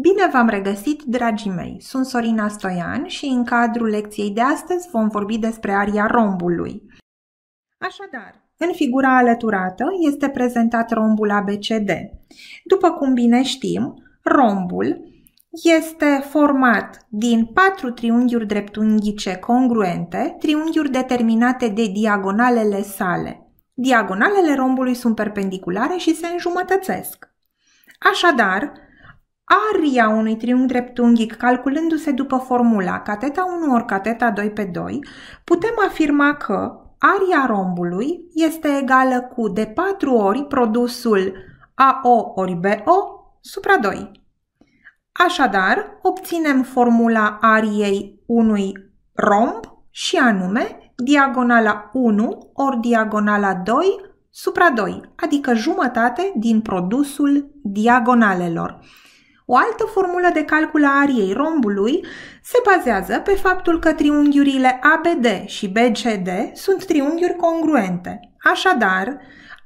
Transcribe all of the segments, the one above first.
Bine v-am regăsit, dragii mei! Sunt Sorina Stoian și în cadrul lecției de astăzi vom vorbi despre aria rombului. Așadar, în figura alăturată este prezentat rombul ABCD. După cum bine știm, rombul este format din patru triunghiuri dreptunghice congruente, triunghiuri determinate de diagonalele sale. Diagonalele rombului sunt perpendiculare și se înjumătățesc. Așadar, aria unui triunghi dreptunghic calculându-se după formula cateta 1 ori cateta 2 pe 2, putem afirma că aria rombului este egală cu de 4 ori produsul AO ori BO supra 2. Așadar, obținem formula ariei unui romb și anume diagonala 1 ori diagonala 2 supra 2, adică jumătate din produsul diagonalelor. O altă formulă de calcul a ariei rombului se bazează pe faptul că triunghiurile ABD și BCD sunt triunghiuri congruente. Așadar,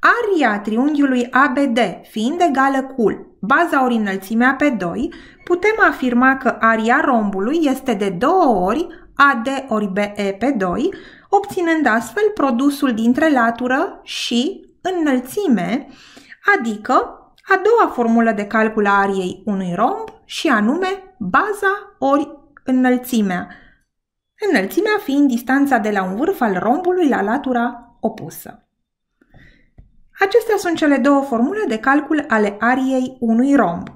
aria triunghiului ABD fiind egală cu baza ori înălțimea pe 2, putem afirma că aria rombului este de două ori AD ori BE pe 2, obținând astfel produsul dintre latură și înălțime, adică a doua formulă de calcul a ariei unui romb și anume baza ori înălțimea, înălțimea fiind distanța de la un vârf al rombului la latura opusă. Acestea sunt cele două formule de calcul ale ariei unui romb.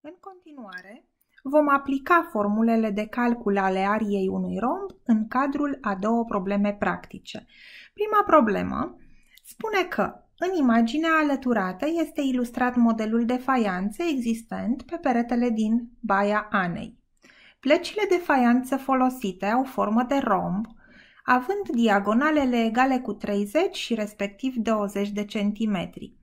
În continuare, vom aplica formulele de calcul ale ariei unui romb în cadrul a două probleme practice. Prima problemă spune că în imaginea alăturată este ilustrat modelul de faianțe existent pe peretele din Baia Anei. Plecile de faianță folosite au formă de romb, având diagonalele egale cu 30 și respectiv 20 de centimetri.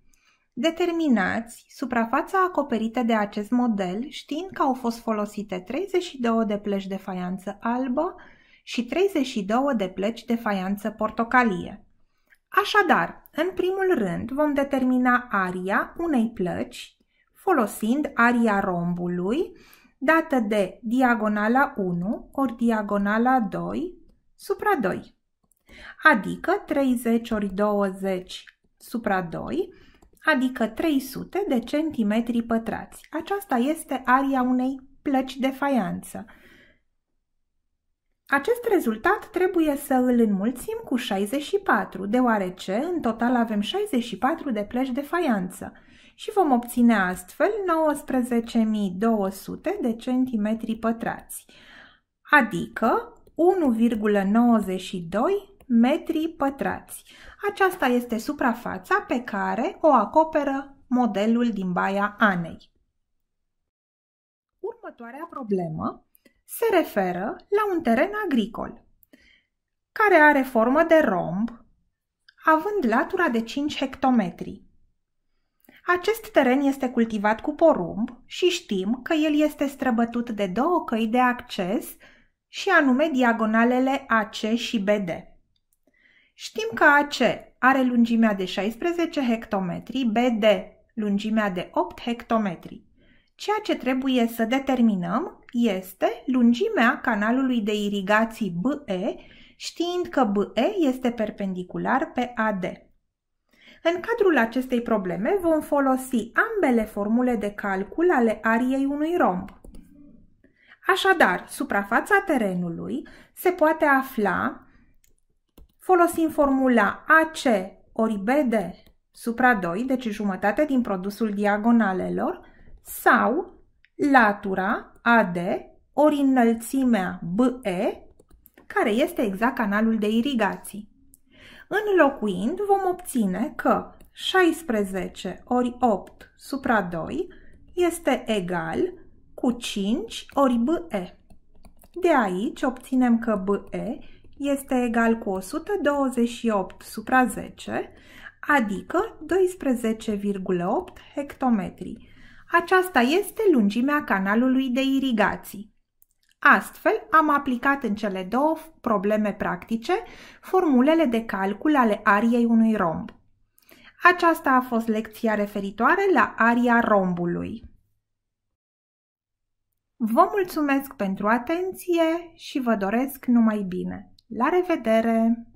Determinați suprafața acoperită de acest model știind că au fost folosite 32 de pleci de faianță albă și 32 de pleci de faianță portocalie. Așadar, în primul rând vom determina aria unei plăci folosind aria rombului dată de diagonala 1 ori diagonala 2 supra 2, adică 30 ori 20 supra 2, adică 300 de centimetri pătrați. Aceasta este aria unei plăci de faianță. Acest rezultat trebuie să îl înmulțim cu 64, deoarece în total avem 64 de plăci de faianță și vom obține astfel 19.200 de centimetri pătrați, adică 1,92 metri pătrați. Aceasta este suprafața pe care o acoperă modelul din baia Anei. Următoarea problemă se referă la un teren agricol, care are formă de romb, având latura de 5 hectometri. Acest teren este cultivat cu porumb și știm că el este străbătut de două căi de acces și anume diagonalele AC și BD. Știm că AC are lungimea de 16 hectometri, BD lungimea de 8 hectometri. Ceea ce trebuie să determinăm este lungimea canalului de irigații BE, știind că BE este perpendicular pe AD. În cadrul acestei probleme vom folosi ambele formule de calcul ale ariei unui romb. Așadar, suprafața terenului se poate afla folosind formula AC ori BD supra 2, deci jumătate din produsul diagonalelor, sau latura AD ori înălțimea BE, care este exact canalul de irigații. Înlocuind, vom obține că 16 ori 8 supra 2 este egal cu 5 ori BE. De aici obținem că BE este egal cu 128 supra 10, adică 12,8 hectometri aceasta este lungimea canalului de irigații. Astfel, am aplicat în cele două probleme practice formulele de calcul ale ariei unui romb. Aceasta a fost lecția referitoare la aria rombului. Vă mulțumesc pentru atenție și vă doresc numai bine. La revedere!